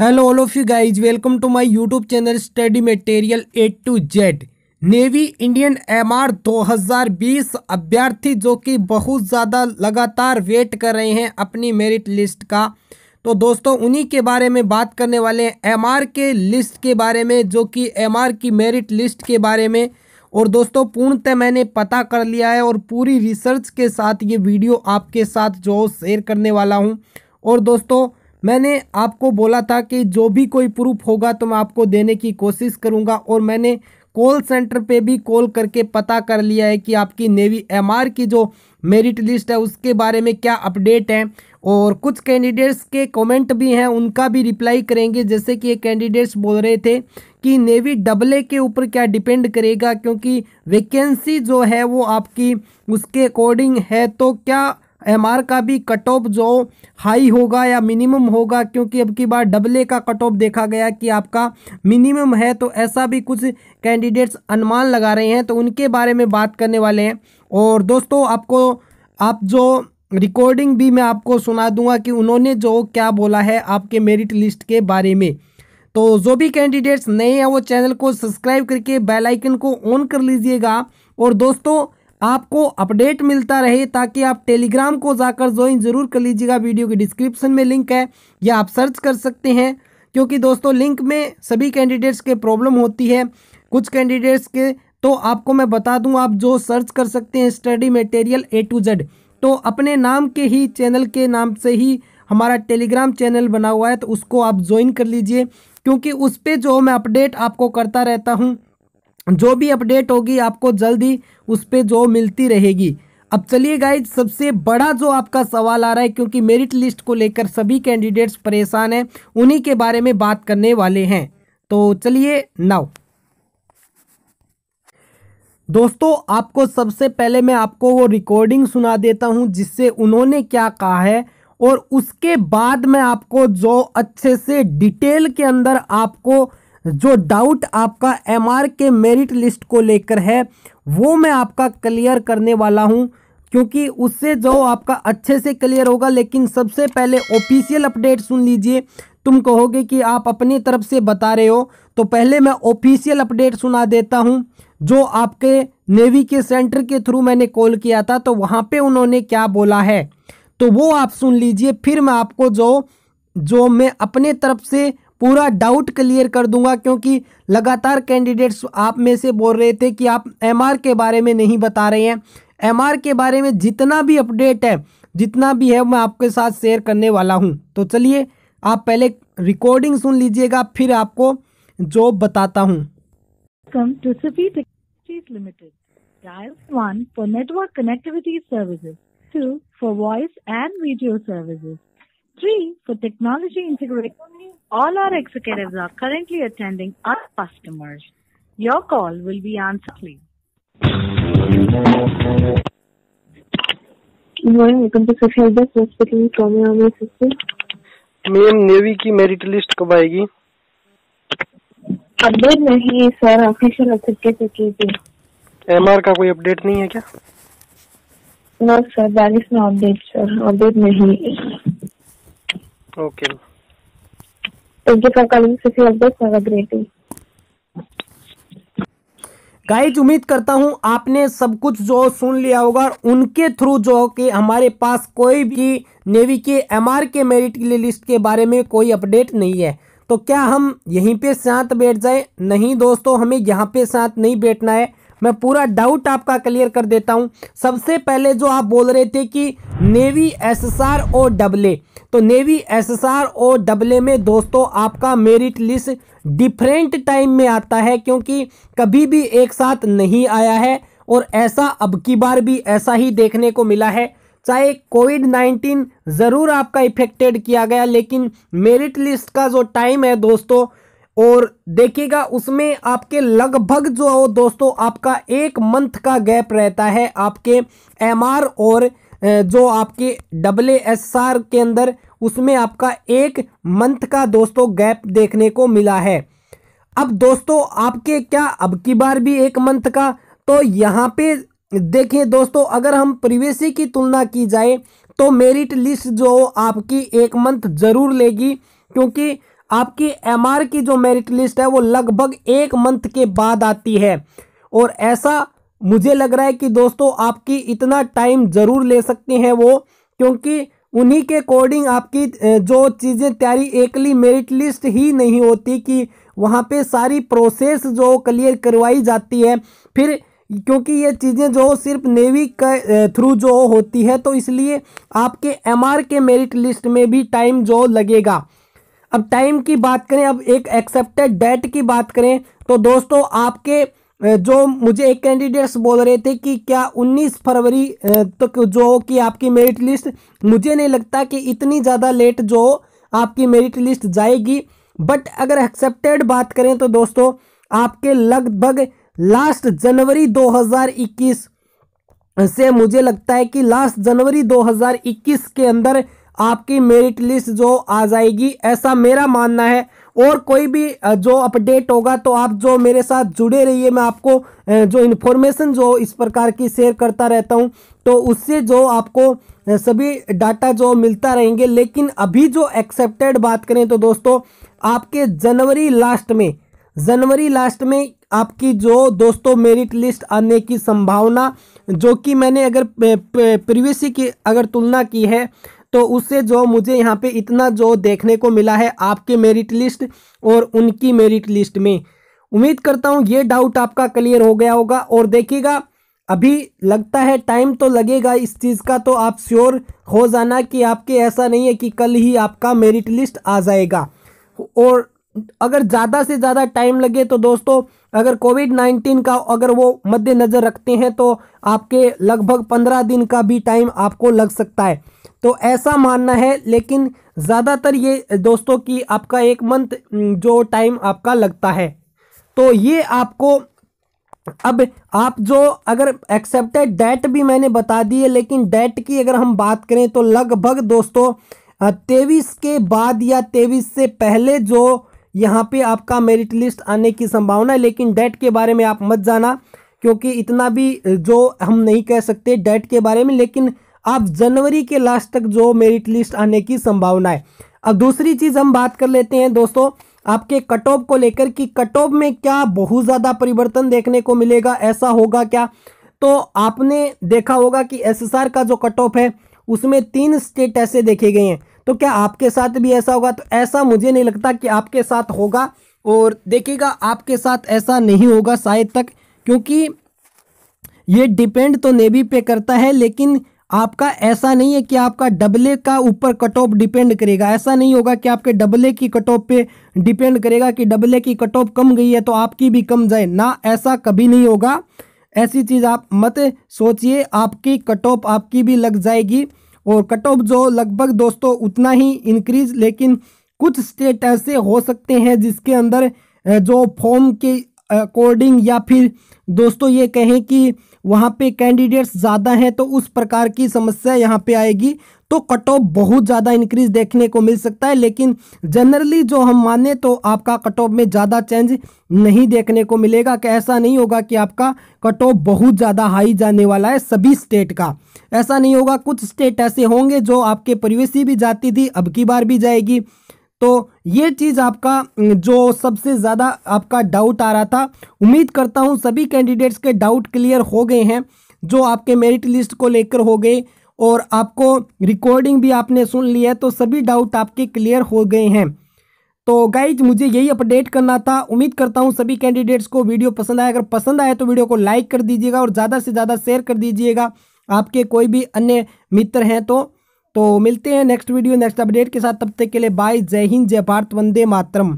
Hello all of you guys welcome to my YouTube channel study material A to Z navy Indian MR 2020 अभ्यर्थी जो कि बहुत ज़्यादा लगातार वेट कर रहे हैं अपनी मेरिट लिस्ट का तो दोस्तों उन्हीं के बारे में बात करने वाले हैं एमआर के लिस्ट के बारे में जो कि एमआर की मेरिट लिस्ट के बारे में और दोस्तों पूर्णतः मैंने पता कर लिया है और पूरी रिसर्च के साथ ये वीडियो आपके साथ जो शेयर करने वाला हूँ और दोस्तों मैंने आपको बोला था कि जो भी कोई प्रूफ होगा तो मैं आपको देने की कोशिश करूँगा और मैंने कॉल सेंटर पे भी कॉल करके पता कर लिया है कि आपकी नेवी एमआर की जो मेरिट लिस्ट है उसके बारे में क्या अपडेट है और कुछ कैंडिडेट्स के कमेंट भी हैं उनका भी रिप्लाई करेंगे जैसे कि ये कैंडिडेट्स बोल रहे थे कि नेवी डबल ए के ऊपर क्या डिपेंड करेगा क्योंकि वैकेंसी जो है वो आपकी उसके अकॉर्डिंग है तो क्या एम का भी कट ऑफ जो हाई होगा या मिनिमम होगा क्योंकि अब की बार डबल का कट ऑफ देखा गया कि आपका मिनिमम है तो ऐसा भी कुछ कैंडिडेट्स अनुमान लगा रहे हैं तो उनके बारे में बात करने वाले हैं और दोस्तों आपको आप जो रिकॉर्डिंग भी मैं आपको सुना दूंगा कि उन्होंने जो क्या बोला है आपके मेरिट लिस्ट के बारे में तो जो भी कैंडिडेट्स नए हैं वो चैनल को सब्सक्राइब करके बेल आइकन को ऑन कर लीजिएगा और दोस्तों आपको अपडेट मिलता रहे ताकि आप टेलीग्राम को जाकर ज्वाइन जरूर कर लीजिएगा वीडियो के डिस्क्रिप्शन में लिंक है या आप सर्च कर सकते हैं क्योंकि दोस्तों लिंक में सभी कैंडिडेट्स के प्रॉब्लम होती है कुछ कैंडिडेट्स के तो आपको मैं बता दूं आप जो सर्च कर सकते हैं study material A to Z तो अपने नाम के ही चैनल के नाम से ही हमारा टेलीग्राम चैनल बना हुआ है तो उसको आप ज्वाइन कर लीजिए क्योंकि उस पर जो मैं अपडेट आपको करता रहता हूँ जो भी अपडेट होगी आपको जल्दी उस पर जो मिलती रहेगी अब चलिए गाइज सबसे बड़ा जो आपका सवाल आ रहा है क्योंकि मेरिट लिस्ट को लेकर सभी कैंडिडेट्स परेशान हैं उन्हीं के बारे में बात करने वाले हैं तो चलिए नाउ दोस्तों आपको सबसे पहले मैं आपको वो रिकॉर्डिंग सुना देता हूं जिससे उन्होंने क्या कहा है और उसके बाद मैं आपको जो अच्छे से डिटेल के अंदर आपको जो डाउट आपका एम के मेरिट लिस्ट को लेकर है वो मैं आपका क्लियर करने वाला हूँ क्योंकि उससे जो आपका अच्छे से क्लियर होगा लेकिन सबसे पहले ऑफिशियल अपडेट सुन लीजिए तुम कहोगे कि आप अपनी तरफ से बता रहे हो तो पहले मैं ऑफिशियल अपडेट सुना देता हूँ जो आपके नेवी के सेंटर के थ्रू मैंने कॉल किया था तो वहाँ पे उन्होंने क्या बोला है तो वो आप सुन लीजिए फिर मैं आपको जो जो मैं अपने तरफ से पूरा डाउट क्लियर कर दूंगा क्योंकि लगातार कैंडिडेट्स आप में से बोल रहे थे कि आप एम के बारे में नहीं बता रहे हैं एम के बारे में जितना भी अपडेट है जितना भी है मैं आपके साथ शेयर करने वाला हूँ तो चलिए आप पहले रिकॉर्डिंग सुन लीजिएगा फिर आपको जो बताता हूँ Dial 1 for network connectivity services, 2 for voice and video services, Three, for technology integration, all our executives are currently attending our customers. Your call will be answered. Please. morning, ma'am navy की merit list कब आएगी update नहीं sir official certificate की MR का कोई update नहीं है क्या नो सर बारिश में अपडेट सर अपडेट नहीं Okay. Thank you for calling Sufi Updates. Have a guys उम्मीद करता हूँ आपने सब कुछ जो सुन लिया होगा और उनके थ्रू जो कि हमारे पास कोई भी नेवी के आर के मेरिट के लिस्ट के बारे में कोई अपडेट नहीं है तो क्या हम यहीं पे साथ बैठ जाए नहीं दोस्तों हमें यहाँ पे साथ नहीं बैठना है मैं पूरा डाउट आपका क्लियर कर देता हूँ सबसे पहले जो आप बोल रहे थे कि नेवी एसएसआर और डबले तो नेवी एसएसआर और डबले में दोस्तों आपका मेरिट लिस्ट डिफरेंट टाइम में आता है क्योंकि कभी भी एक साथ नहीं आया है और ऐसा अब की बार भी ऐसा ही देखने को मिला है चाहे कोविड नाइन्टीन ज़रूर आपका इफेक्टेड किया गया लेकिन मेरिट लिस्ट का जो टाइम है दोस्तों और देखिएगा उसमें आपके लगभग जो हो दोस्तों आपका एक मंथ का गैप रहता है आपके एमआर और जो आपके डबल एस आर के अंदर उसमें आपका एक मंथ का दोस्तों गैप देखने को मिला है अब दोस्तों आपके क्या अब की बार भी एक मंथ का तो यहाँ पे देखें दोस्तों अगर हम प्रिवेसी की तुलना की जाए तो मेरिट लिस्ट जो आपकी एक मंथ ज़रूर लेगी क्योंकि आपकी एम की जो मेरिट लिस्ट है वो लगभग एक मंथ के बाद आती है और ऐसा मुझे लग रहा है कि दोस्तों आपकी इतना टाइम ज़रूर ले सकते हैं वो क्योंकि उन्हीं के अकॉर्डिंग आपकी जो चीज़ें तैयारी एकली मेरिट लिस्ट ही नहीं होती कि वहाँ पे सारी प्रोसेस जो क्लियर करवाई जाती है फिर क्योंकि ये चीज़ें जो सिर्फ नेवी के थ्रू जो होती है तो इसलिए आपके एमआर के मेरिट लिस्ट में भी टाइम जो लगेगा अब टाइम की बात करें अब एक एक्सेप्टेड डेट की बात करें तो दोस्तों आपके जो मुझे एक कैंडिडेट्स बोल रहे थे कि क्या 19 फरवरी तक तो जो कि आपकी मेरिट लिस्ट मुझे नहीं लगता कि इतनी ज़्यादा लेट जो आपकी मेरिट लिस्ट जाएगी बट अगर एक्सेप्टेड बात करें तो दोस्तों आपके लगभग लास्ट जनवरी 2021 से मुझे लगता है कि लास्ट जनवरी 2021 के अंदर आपकी मेरिट लिस्ट जो आ जाएगी ऐसा मेरा मानना है और कोई भी जो अपडेट होगा तो आप जो मेरे साथ जुड़े रहिए मैं आपको जो इन्फॉर्मेशन जो इस प्रकार की शेयर करता रहता हूँ तो उससे जो आपको सभी डाटा जो मिलता रहेंगे लेकिन अभी जो एक्सेप्टेड बात करें तो दोस्तों आपके जनवरी लास्ट में जनवरी लास्ट में आपकी जो दोस्तों मेरिट लिस्ट आने की संभावना जो कि मैंने अगर प्रीवियस की अगर तुलना की है तो उससे जो मुझे यहाँ पे इतना जो देखने को मिला है आपके मेरिट लिस्ट और उनकी मेरिट लिस्ट में उम्मीद करता हूँ ये डाउट आपका क्लियर हो गया होगा और देखिएगा अभी लगता है टाइम तो लगेगा इस चीज़ का तो आप श्योर हो जाना कि आपके ऐसा नहीं है कि कल ही आपका मेरिट लिस्ट आ जाएगा और अगर ज़्यादा से ज़्यादा टाइम लगे तो दोस्तों अगर कोविड नाइन्टीन का अगर वो मद्देनज़र रखते हैं तो आपके लगभग पंद्रह दिन का भी टाइम आपको लग सकता है तो ऐसा मानना है लेकिन ज़्यादातर ये दोस्तों की आपका एक मंथ जो टाइम आपका लगता है तो ये आपको अब आप जो अगर एक्सेप्टेड डेट भी मैंने बता दी है लेकिन डेट की अगर हम बात करें तो लगभग दोस्तों तेईस के बाद या तेईस से पहले जो यहाँ पे आपका मेरिट लिस्ट आने की संभावना है लेकिन डेट के बारे में आप मत जाना क्योंकि इतना भी जो हम नहीं कह सकते डेट के बारे में लेकिन अब जनवरी के लास्ट तक जो मेरिट लिस्ट आने की संभावना है अब दूसरी चीज़ हम बात कर लेते हैं दोस्तों आपके कट ऑफ को लेकर कि कट ऑफ में क्या बहुत ज़्यादा परिवर्तन देखने को मिलेगा ऐसा होगा क्या तो आपने देखा होगा कि एसएसआर का जो कट ऑफ है उसमें तीन स्टेट ऐसे देखे गए हैं तो क्या आपके साथ भी ऐसा होगा तो ऐसा मुझे नहीं लगता कि आपके साथ होगा और देखिएगा आपके साथ ऐसा नहीं होगा शायद तक क्योंकि ये डिपेंड तो नेवी पे करता है लेकिन आपका ऐसा नहीं है कि आपका डबले का ऊपर कट ऑफ डिपेंड करेगा ऐसा नहीं होगा कि आपके डबले की कट ऑफ पे डिपेंड करेगा कि डबले की कट ऑफ कम गई है तो आपकी भी कम जाए ना ऐसा कभी नहीं होगा ऐसी चीज़ आप मत सोचिए आपकी कट ऑफ आपकी भी लग जाएगी और कट ऑफ जो लगभग दोस्तों उतना ही इंक्रीज लेकिन कुछ स्टेट ऐसे हो सकते हैं जिसके अंदर जो फॉर्म के अकॉर्डिंग या फिर दोस्तों ये कहें कि वहाँ पे कैंडिडेट्स ज़्यादा हैं तो उस प्रकार की समस्या यहाँ पे आएगी तो कट ऑफ बहुत ज़्यादा इंक्रीज देखने को मिल सकता है लेकिन जनरली जो हम माने तो आपका कट ऑफ में ज़्यादा चेंज नहीं देखने को मिलेगा कि ऐसा नहीं होगा कि आपका कट ऑफ बहुत ज़्यादा हाई जाने वाला है सभी स्टेट का ऐसा नहीं होगा कुछ स्टेट ऐसे होंगे जो आपके परिवेशी भी जाती थी अब की बार भी जाएगी तो ये चीज़ आपका जो सबसे ज़्यादा आपका डाउट आ रहा था उम्मीद करता हूँ सभी कैंडिडेट्स के डाउट क्लियर हो गए हैं जो आपके मेरिट लिस्ट को लेकर हो गए और आपको रिकॉर्डिंग भी आपने सुन ली है तो सभी डाउट आपके क्लियर हो गए हैं तो गाइज मुझे यही अपडेट करना था उम्मीद करता हूँ सभी कैंडिडेट्स को वीडियो पसंद आए अगर पसंद आए तो वीडियो को लाइक कर दीजिएगा और ज़्यादा से ज़्यादा शेयर कर दीजिएगा आपके कोई भी अन्य मित्र हैं तो तो मिलते हैं नेक्स्ट वीडियो नेक्स्ट अपडेट के साथ तब तक के लिए बाय जय हिंद जय भारत वंदे मातरम